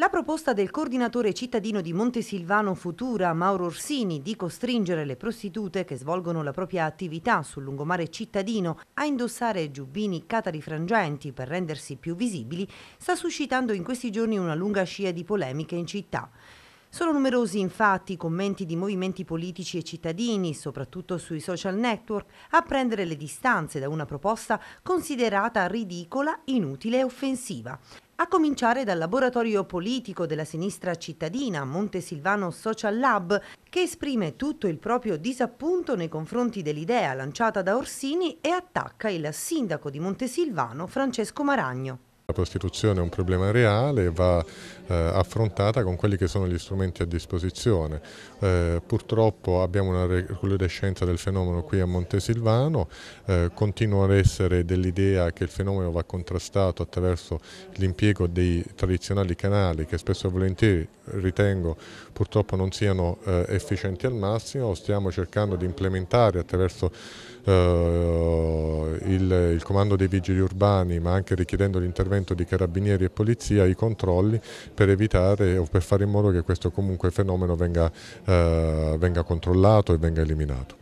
La proposta del coordinatore cittadino di Montesilvano Futura, Mauro Orsini, di costringere le prostitute che svolgono la propria attività sul lungomare cittadino a indossare giubbini catarifrangenti per rendersi più visibili, sta suscitando in questi giorni una lunga scia di polemiche in città. Sono numerosi infatti i commenti di movimenti politici e cittadini, soprattutto sui social network, a prendere le distanze da una proposta considerata ridicola, inutile e offensiva. A cominciare dal laboratorio politico della sinistra cittadina, Montesilvano Social Lab, che esprime tutto il proprio disappunto nei confronti dell'idea lanciata da Orsini e attacca il sindaco di Montesilvano, Francesco Maragno. La prostituzione è un problema reale e va eh, affrontata con quelli che sono gli strumenti a disposizione. Eh, purtroppo abbiamo una recrudescenza del fenomeno qui a Montesilvano, eh, continuo ad essere dell'idea che il fenomeno va contrastato attraverso l'impiego dei tradizionali canali che spesso e volentieri ritengo purtroppo non siano eh, efficienti al massimo, stiamo cercando di implementare attraverso eh, il, il comando dei vigili urbani ma anche richiedendo l'intervento di carabinieri e polizia i controlli per evitare o per fare in modo che questo comunque fenomeno venga, eh, venga controllato e venga eliminato.